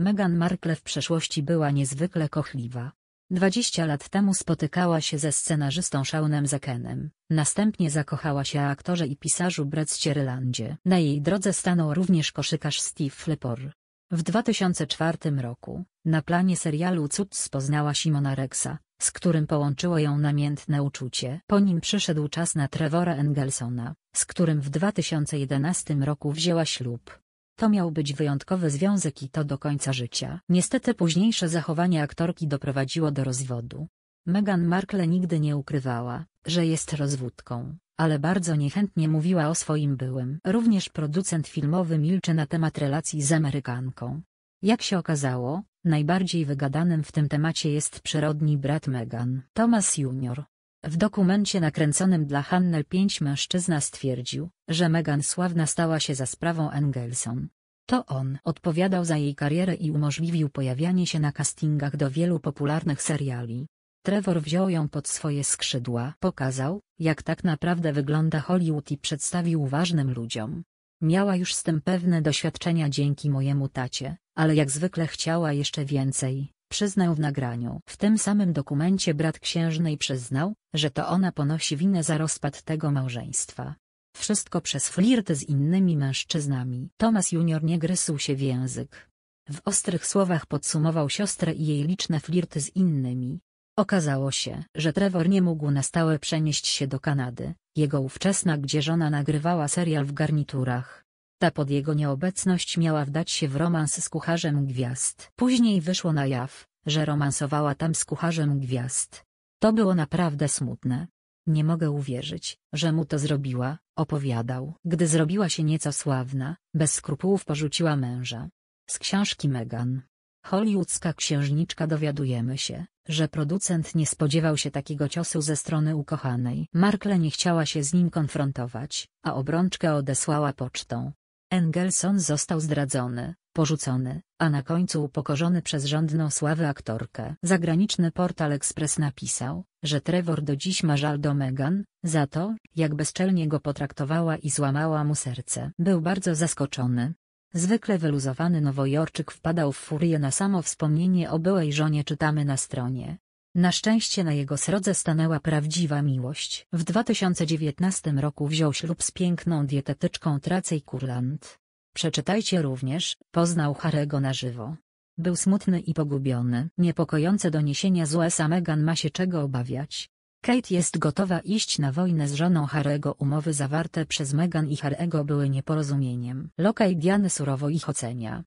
Meghan Markle w przeszłości była niezwykle kochliwa. 20 lat temu spotykała się ze scenarzystą Seanem Zekenem, następnie zakochała się aktorze i pisarzu Bretcie Rylandzie. Na jej drodze stanął również koszykarz Steve Lepore. W 2004 roku, na planie serialu Cud poznała Simona Rexa, z którym połączyło ją namiętne uczucie. Po nim przyszedł czas na Trevora Engelsona, z którym w 2011 roku wzięła ślub. To miał być wyjątkowy związek i to do końca życia. Niestety późniejsze zachowanie aktorki doprowadziło do rozwodu. Meghan Markle nigdy nie ukrywała, że jest rozwódką, ale bardzo niechętnie mówiła o swoim byłym. Również producent filmowy milczy na temat relacji z Amerykanką. Jak się okazało, najbardziej wygadanym w tym temacie jest przyrodni brat Meghan, Thomas Jr. W dokumencie nakręconym dla Hannel 5 mężczyzna stwierdził, że Meghan sławna stała się za sprawą Engelson. To on odpowiadał za jej karierę i umożliwił pojawianie się na castingach do wielu popularnych seriali. Trevor wziął ją pod swoje skrzydła, pokazał, jak tak naprawdę wygląda Hollywood i przedstawił ważnym ludziom. Miała już z tym pewne doświadczenia dzięki mojemu tacie, ale jak zwykle chciała jeszcze więcej. Przyznał w nagraniu. W tym samym dokumencie brat księżnej przyznał, że to ona ponosi winę za rozpad tego małżeństwa. Wszystko przez flirt z innymi mężczyznami. Thomas Junior nie gryzł się w język. W ostrych słowach podsumował siostrę i jej liczne flirty z innymi. Okazało się, że Trevor nie mógł na stałe przenieść się do Kanady, jego ówczesna gdzie żona nagrywała serial w garniturach. Ta pod jego nieobecność miała wdać się w romans z kucharzem gwiazd. Później wyszło na jaw, że romansowała tam z kucharzem gwiazd. To było naprawdę smutne. Nie mogę uwierzyć, że mu to zrobiła, opowiadał. Gdy zrobiła się nieco sławna, bez skrupułów porzuciła męża. Z książki Megan. Hollywoodzka księżniczka dowiadujemy się, że producent nie spodziewał się takiego ciosu ze strony ukochanej. Markle nie chciała się z nim konfrontować, a obrączkę odesłała pocztą. Engelson został zdradzony, porzucony, a na końcu upokorzony przez rządną sławę aktorkę. Zagraniczny portal Express napisał, że Trevor do dziś ma żal do Meghan, za to, jak bezczelnie go potraktowała i złamała mu serce. Był bardzo zaskoczony. Zwykle wyluzowany nowojorczyk wpadał w furię na samo wspomnienie o byłej żonie czytamy na stronie, na szczęście na jego srodze stanęła prawdziwa miłość. W 2019 roku wziął ślub z piękną dietetyczką Tracej Kurland. Przeczytajcie również, poznał Harego na żywo. Był smutny i pogubiony. Niepokojące doniesienia z USA Meghan ma się czego obawiać. Kate jest gotowa iść na wojnę z żoną Harego. Umowy zawarte przez Meghan i Harego były nieporozumieniem. Lokaj Diany surowo ich ocenia.